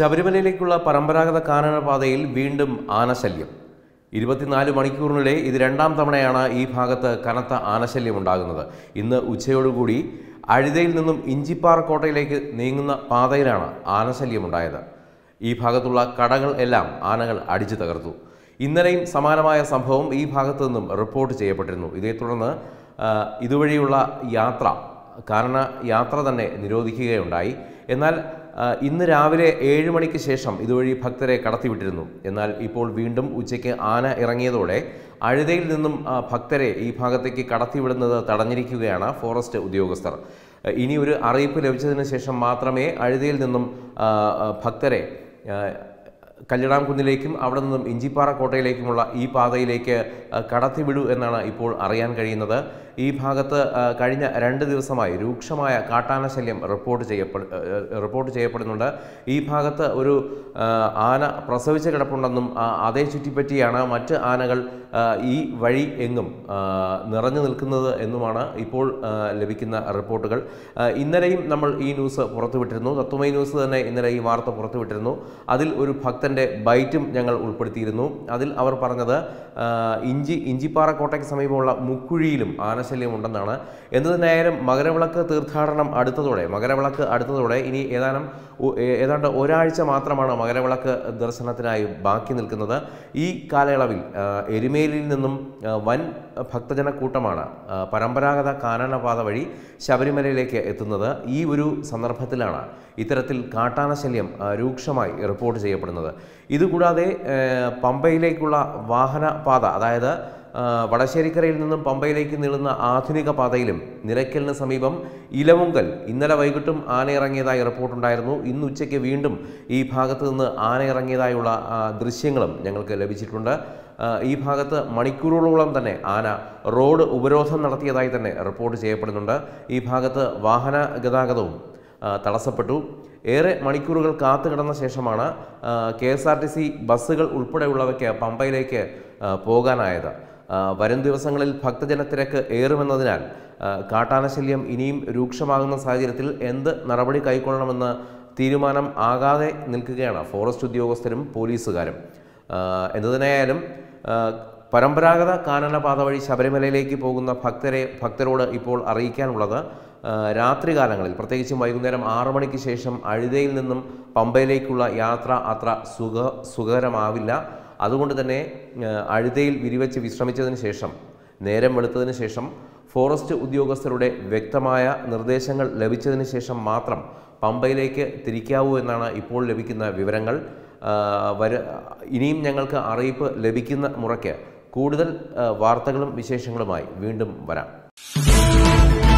ശബരിമലയിലേക്കുള്ള പരമ്പരാഗത കാനനപാതയിൽ വീണ്ടും ആനശല്യം ഇരുപത്തിനാല് മണിക്കൂറിനിടെ ഇത് രണ്ടാം തവണയാണ് ഈ ഭാഗത്ത് കനത്ത ആനശല്യം ഉണ്ടാകുന്നത് ഇന്ന് ഉച്ചയോടുകൂടി അഴുതയിൽ നിന്നും ഇഞ്ചിപ്പാറ കോട്ടയിലേക്ക് നീങ്ങുന്ന പാതയിലാണ് ഉണ്ടായത് ഈ ഭാഗത്തുള്ള കടകൾ എല്ലാം ആനകൾ അടിച്ചു തകർത്തു ഇന്നലെയും സമാനമായ സംഭവം ഈ ഭാഗത്തു നിന്നും റിപ്പോർട്ട് ചെയ്യപ്പെട്ടിരുന്നു ഇതേ തുടർന്ന് ഇതുവഴിയുള്ള യാത്ര കാരണ യാത്ര തന്നെ നിരോധിക്കുകയുണ്ടായി എന്നാൽ ഇന്ന് രാവിലെ ഏഴ് മണിക്ക് ശേഷം ഇതുവഴി ഭക്തരെ കടത്തിവിട്ടിരുന്നു എന്നാൽ ഇപ്പോൾ വീണ്ടും ഉച്ചയ്ക്ക് ആന ഇറങ്ങിയതോടെ അഴുതയിൽ നിന്നും ഭക്തരെ ഈ ഭാഗത്തേക്ക് കടത്തിവിടുന്നത് തടഞ്ഞിരിക്കുകയാണ് ഫോറസ്റ്റ് ഉദ്യോഗസ്ഥർ ഇനി ഒരു അറിയിപ്പ് ലഭിച്ചതിന് ശേഷം മാത്രമേ അഴുതയിൽ നിന്നും ഭക്തരെ കല്ലിടാംകുന്നിലേക്കും അവിടെ നിന്നും ഇഞ്ചിപ്പാറ കോട്ടയിലേക്കുമുള്ള ഈ പാതയിലേക്ക് കടത്തിവിടൂ എന്നാണ് ഇപ്പോൾ അറിയാൻ കഴിയുന്നത് ഈ ഭാഗത്ത് കഴിഞ്ഞ രണ്ട് ദിവസമായി രൂക്ഷമായ കാട്ടാന ശല്യം റിപ്പോർട്ട് ചെയ്യപ്പെ റിപ്പോർട്ട് ചെയ്യപ്പെടുന്നുണ്ട് ഈ ഭാഗത്ത് ഒരു ആന പ്രസവിച്ച് കിടപ്പുണ്ടെന്നും അതേ ചുറ്റിപ്പറ്റിയാണ് മറ്റ് ആനകൾ ഈ വഴി എങ്ങും നിറഞ്ഞു നിൽക്കുന്നത് എന്നുമാണ് ഇപ്പോൾ ലഭിക്കുന്ന റിപ്പോർട്ടുകൾ ഇന്നലെയും നമ്മൾ ഈ ന്യൂസ് പുറത്തുവിട്ടിരുന്നു തത്വമൈ ന്യൂസ് തന്നെ ഇന്നലെ ഈ വാർത്ത പുറത്തുവിട്ടിരുന്നു അതിൽ ഒരു ഭക്തൻ അദ്ദേഹത്തിൻ്റെ ബൈറ്റും ഞങ്ങൾ ഉൾപ്പെടുത്തിയിരുന്നു അതിൽ അവർ പറഞ്ഞത് ഇഞ്ചി ഇഞ്ചിപ്പാറ കോട്ടയ്ക്ക് സമീപമുള്ള മുക്കുഴിയിലും ആനശല്യം ഉണ്ടെന്നാണ് എന്തുതന്നെയായാലും മകരവിളക്ക് തീർത്ഥാടനം അടുത്തതോടെ മകരവിളക്ക് അടുത്തതോടെ ഇനി ഏതാനും ഏതാണ്ട് ഒരാഴ്ച മാത്രമാണ് മകരവിളക്ക് ദർശനത്തിനായി ബാക്കി നിൽക്കുന്നത് ഈ കാലയളവിൽ എരുമേലിൽ നിന്നും വൻ ഭക്തജന കൂട്ടമാണ് പരമ്പരാഗത കാനനപാത വഴി ശബരിമലയിലേക്ക് എത്തുന്നത് ഈ ഒരു സന്ദർഭത്തിലാണ് ഇത്തരത്തിൽ കാട്ടാനശല്യം രൂക്ഷമായി റിപ്പോർട്ട് ചെയ്യപ്പെടുന്നത് ഇതുകൂടാതെ പമ്പയിലേക്കുള്ള വാഹന പാത അതായത് വടശ്ശേരിക്കരയിൽ നിന്നും പമ്പയിലേക്ക് നീളുന്ന ആധുനിക പാതയിലും നിരക്കലിന് സമീപം ഇലവുങ്കൽ ഇന്നലെ വൈകിട്ടും ഇറങ്ങിയതായി റിപ്പോർട്ടുണ്ടായിരുന്നു ഇന്ന് ഉച്ചയ്ക്ക് വീണ്ടും ഈ ഭാഗത്ത് നിന്ന് ഇറങ്ങിയതായുള്ള ദൃശ്യങ്ങളും ഞങ്ങൾക്ക് ലഭിച്ചിട്ടുണ്ട് ഈ ഭാഗത്ത് മണിക്കൂറുകളോളം തന്നെ ആന റോഡ് ഉപരോധം നടത്തിയതായി തന്നെ റിപ്പോർട്ട് ചെയ്യപ്പെടുന്നുണ്ട് ഈ ഭാഗത്ത് വാഹന ഗതാഗതവും തടസ്സപ്പെട്ടു ഏറെ മണിക്കൂറുകൾ കാത്തു കിടന്ന ശേഷമാണ് K S R T C ബസ്സുകൾ ഉൾപ്പെടെയുള്ളവയ്ക്ക് പമ്പയിലേക്ക് പോകാനായത് വരും ദിവസങ്ങളിൽ ഭക്തജനത്തിരക്ക് ഏറുമെന്നതിനാൽ കാട്ടാനശല്യം ഇനിയും രൂക്ഷമാകുന്ന സാഹചര്യത്തിൽ എന്ത് നടപടി കൈക്കൊള്ളണമെന്ന് തീരുമാനം ആകാതെ നിൽക്കുകയാണ് ഫോറസ്റ്റ് ഉദ്യോഗസ്ഥരും പോലീസുകാരും എന്തുതന്നെയായാലും പരമ്പരാഗത കാനനപാത വഴി ശബരിമലയിലേക്ക് പോകുന്ന ഭക്തരെ ഭക്തരോട് ഇപ്പോൾ അറിയിക്കാനുള്ളത് രാത്രികാലങ്ങളിൽ പ്രത്യേകിച്ചും വൈകുന്നേരം ആറ് മണിക്ക് ശേഷം അഴുതയിൽ നിന്നും പമ്പയിലേക്കുള്ള യാത്ര അത്ര സുഖ സുഖകരമാവില്ല അതുകൊണ്ട് തന്നെ അഴുതയിൽ വിരിവച്ച് വിശ്രമിച്ചതിന് ശേഷം നേരം വെളുത്തതിന് ശേഷം ഫോറസ്റ്റ് ഉദ്യോഗസ്ഥരുടെ വ്യക്തമായ നിർദ്ദേശങ്ങൾ ലഭിച്ചതിന് ശേഷം മാത്രം പമ്പയിലേക്ക് തിരിക്കാവൂ എന്നാണ് ഇപ്പോൾ ലഭിക്കുന്ന വിവരങ്ങൾ വര ഇനിയും ഞങ്ങൾക്ക് അറിയിപ്പ് ലഭിക്കുന്ന മുറയ്ക്ക് കൂടുതൽ വാർത്തകളും വിശേഷങ്ങളുമായി വീണ്ടും വരാം